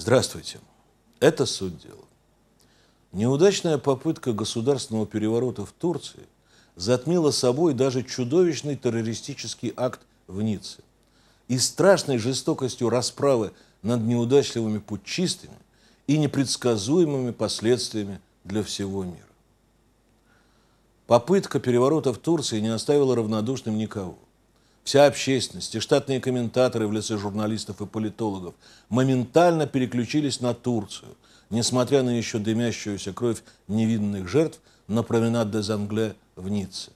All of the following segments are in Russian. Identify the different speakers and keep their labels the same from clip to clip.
Speaker 1: Здравствуйте. Это суть дела. Неудачная попытка государственного переворота в Турции затмила собой даже чудовищный террористический акт в Ницце. И страшной жестокостью расправы над неудачливыми путчистами и непредсказуемыми последствиями для всего мира. Попытка переворота в Турции не оставила равнодушным никого. Вся общественность и штатные комментаторы в лице журналистов и политологов моментально переключились на Турцию, несмотря на еще дымящуюся кровь невинных жертв на променад де Зангле в Ницце.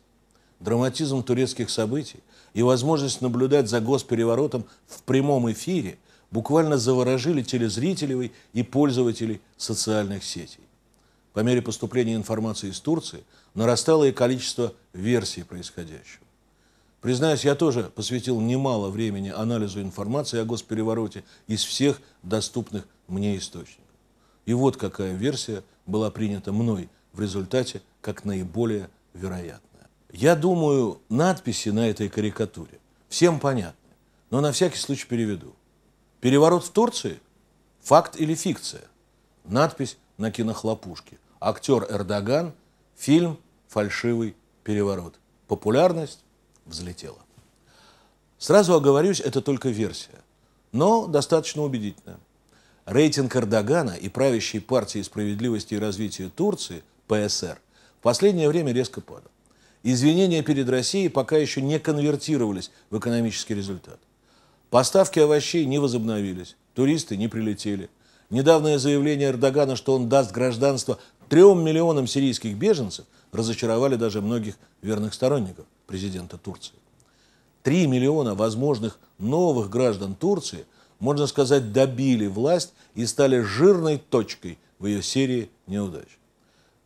Speaker 1: Драматизм турецких событий и возможность наблюдать за госпереворотом в прямом эфире буквально заворожили телезрителей и пользователей социальных сетей. По мере поступления информации из Турции нарастало и количество версий происходящего. Признаюсь, я тоже посвятил немало времени анализу информации о госперевороте из всех доступных мне источников. И вот какая версия была принята мной в результате как наиболее вероятная. Я думаю, надписи на этой карикатуре всем понятны, но на всякий случай переведу. Переворот в Турции – факт или фикция? Надпись на кинохлопушке. Актер Эрдоган, фильм «Фальшивый переворот». Популярность взлетела. Сразу оговорюсь, это только версия, но достаточно убедительная. Рейтинг Эрдогана и правящей партии справедливости и развития Турции, ПСР, в последнее время резко падал. Извинения перед Россией пока еще не конвертировались в экономический результат. Поставки овощей не возобновились, туристы не прилетели. Недавнее заявление Эрдогана, что он даст гражданство Трем миллионам сирийских беженцев разочаровали даже многих верных сторонников президента Турции. Три миллиона возможных новых граждан Турции, можно сказать, добили власть и стали жирной точкой в ее серии неудач.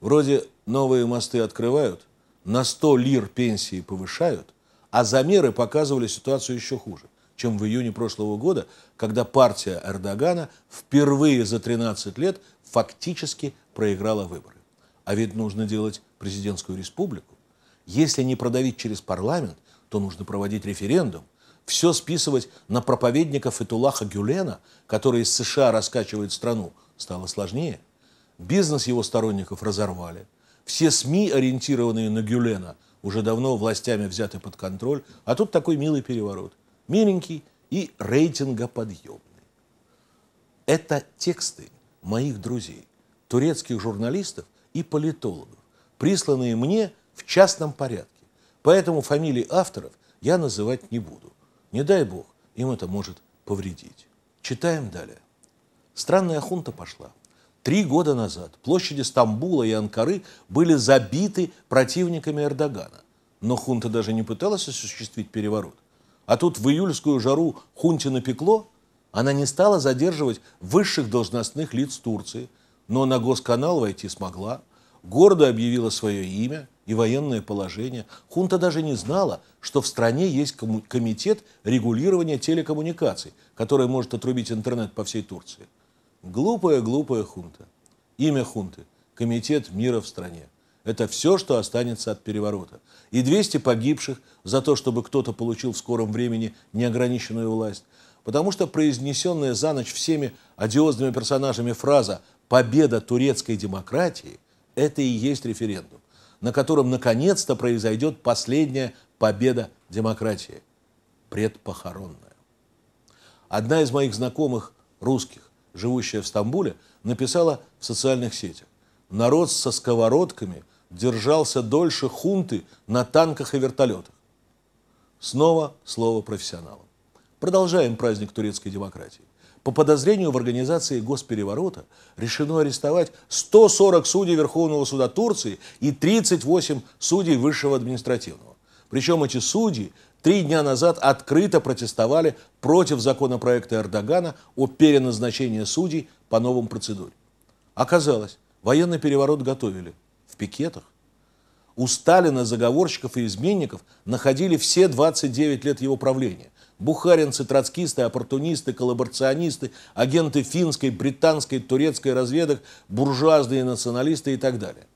Speaker 1: Вроде новые мосты открывают, на 100 лир пенсии повышают, а замеры показывали ситуацию еще хуже чем в июне прошлого года, когда партия Эрдогана впервые за 13 лет фактически проиграла выборы. А ведь нужно делать президентскую республику. Если не продавить через парламент, то нужно проводить референдум. Все списывать на проповедников Этулаха Гюлена, который из США раскачивает страну, стало сложнее. Бизнес его сторонников разорвали. Все СМИ, ориентированные на Гюлена, уже давно властями взяты под контроль, а тут такой милый переворот миленький и рейтингоподъемный. Это тексты моих друзей, турецких журналистов и политологов, присланные мне в частном порядке. Поэтому фамилии авторов я называть не буду. Не дай бог, им это может повредить. Читаем далее. Странная хунта пошла. Три года назад площади Стамбула и Анкары были забиты противниками Эрдогана. Но хунта даже не пыталась осуществить переворот. А тут в июльскую жару хунте напекло, она не стала задерживать высших должностных лиц Турции, но на госканал войти смогла, гордо объявила свое имя и военное положение. Хунта даже не знала, что в стране есть комитет регулирования телекоммуникаций, который может отрубить интернет по всей Турции. Глупая-глупая хунта. Имя хунты – Комитет мира в стране. Это все, что останется от переворота. И 200 погибших за то, чтобы кто-то получил в скором времени неограниченную власть. Потому что произнесенная за ночь всеми одиозными персонажами фраза «победа турецкой демократии» – это и есть референдум, на котором наконец-то произойдет последняя победа демократии. Предпохоронная. Одна из моих знакомых русских, живущая в Стамбуле, написала в социальных сетях «Народ со сковородками – держался дольше хунты на танках и вертолетах. Снова слово профессионалам. Продолжаем праздник турецкой демократии. По подозрению в организации госпереворота решено арестовать 140 судей Верховного суда Турции и 38 судей Высшего административного. Причем эти судьи три дня назад открыто протестовали против законопроекта Эрдогана о переназначении судей по новым процедуре. Оказалось, военный переворот готовили – пикетах. У Сталина заговорщиков и изменников находили все 29 лет его правления. Бухаринцы, троцкисты, оппортунисты, коллаборационисты, агенты финской, британской, турецкой разведок, буржуазные националисты и так далее.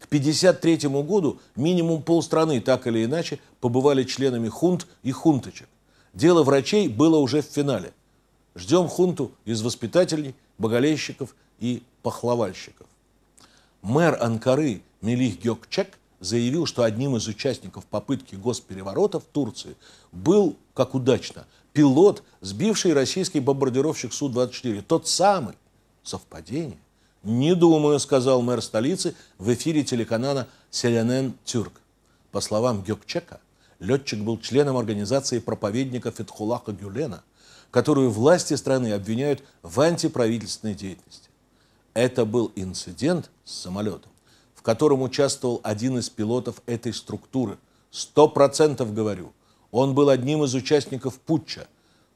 Speaker 1: К 1953 году минимум полстраны так или иначе побывали членами хунт и хунточек. Дело врачей было уже в финале. Ждем хунту из воспитателей, боголейщиков и пахлавальщиков. Мэр Анкары Мелих Гёкчек заявил, что одним из участников попытки госпереворота в Турции был, как удачно, пилот, сбивший российский бомбардировщик Су-24. Тот самый. Совпадение? Не думаю, сказал мэр столицы в эфире телеканала CNN Тюрк. По словам Гёкчека, летчик был членом организации проповедника Фетхулаха Гюлена, которую власти страны обвиняют в антиправительственной деятельности. Это был инцидент с самолетом, котором участвовал один из пилотов этой структуры. Сто процентов говорю, он был одним из участников путча.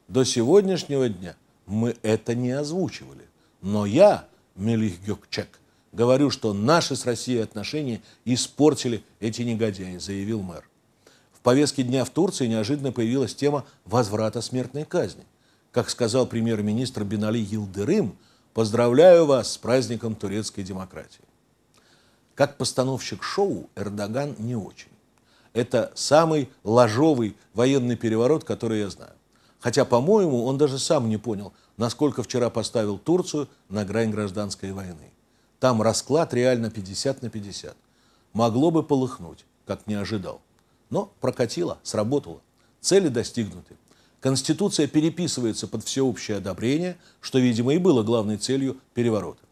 Speaker 1: До сегодняшнего дня мы это не озвучивали. Но я, Мелих Гёкчек, говорю, что наши с Россией отношения испортили эти негодяи, заявил мэр. В повестке дня в Турции неожиданно появилась тема возврата смертной казни. Как сказал премьер-министр Бинали Йилдырым, поздравляю вас с праздником турецкой демократии. Как постановщик шоу Эрдоган не очень. Это самый ложовый военный переворот, который я знаю. Хотя, по-моему, он даже сам не понял, насколько вчера поставил Турцию на грань гражданской войны. Там расклад реально 50 на 50. Могло бы полыхнуть, как не ожидал. Но прокатило, сработало. Цели достигнуты. Конституция переписывается под всеобщее одобрение, что, видимо, и было главной целью переворота.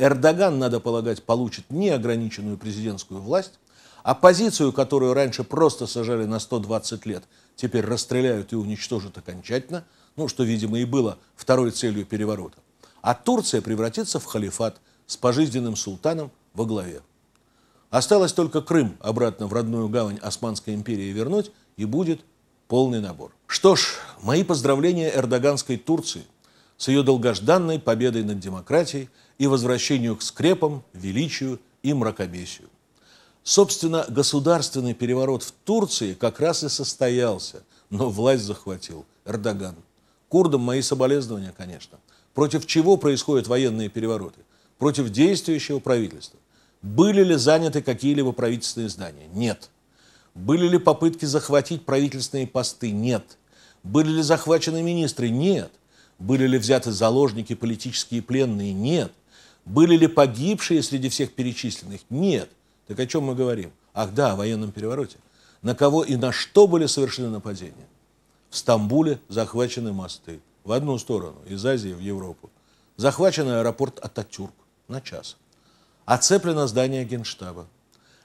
Speaker 1: Эрдоган, надо полагать, получит неограниченную президентскую власть. Оппозицию, а которую раньше просто сажали на 120 лет, теперь расстреляют и уничтожат окончательно, ну, что, видимо, и было второй целью переворота. А Турция превратится в халифат с пожизненным султаном во главе. Осталось только Крым обратно в родную гавань Османской империи вернуть, и будет полный набор. Что ж, мои поздравления эрдоганской Турции – с ее долгожданной победой над демократией и возвращению к скрепам, величию и мракобесию. Собственно, государственный переворот в Турции как раз и состоялся, но власть захватил Эрдоган. Курдам мои соболезнования, конечно. Против чего происходят военные перевороты? Против действующего правительства. Были ли заняты какие-либо правительственные здания? Нет. Были ли попытки захватить правительственные посты? Нет. Были ли захвачены министры? Нет. Были ли взяты заложники, политические пленные? Нет. Были ли погибшие среди всех перечисленных? Нет. Так о чем мы говорим? Ах да, о военном перевороте. На кого и на что были совершены нападения? В Стамбуле захвачены мосты. В одну сторону, из Азии в Европу. Захвачен аэропорт Ататюрк на час. Оцеплено здание генштаба.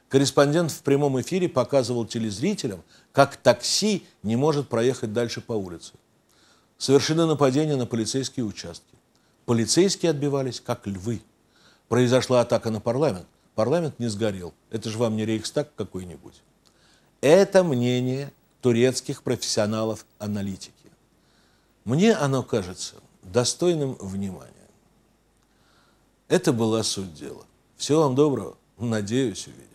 Speaker 1: Корреспондент в прямом эфире показывал телезрителям, как такси не может проехать дальше по улице совершены нападения на полицейские участки. Полицейские отбивались, как львы. Произошла атака на парламент. Парламент не сгорел. Это же вам не Рейхстаг какой-нибудь. Это мнение турецких профессионалов аналитики. Мне оно кажется достойным внимания. Это была суть дела. Всего вам доброго. Надеюсь, увидеть.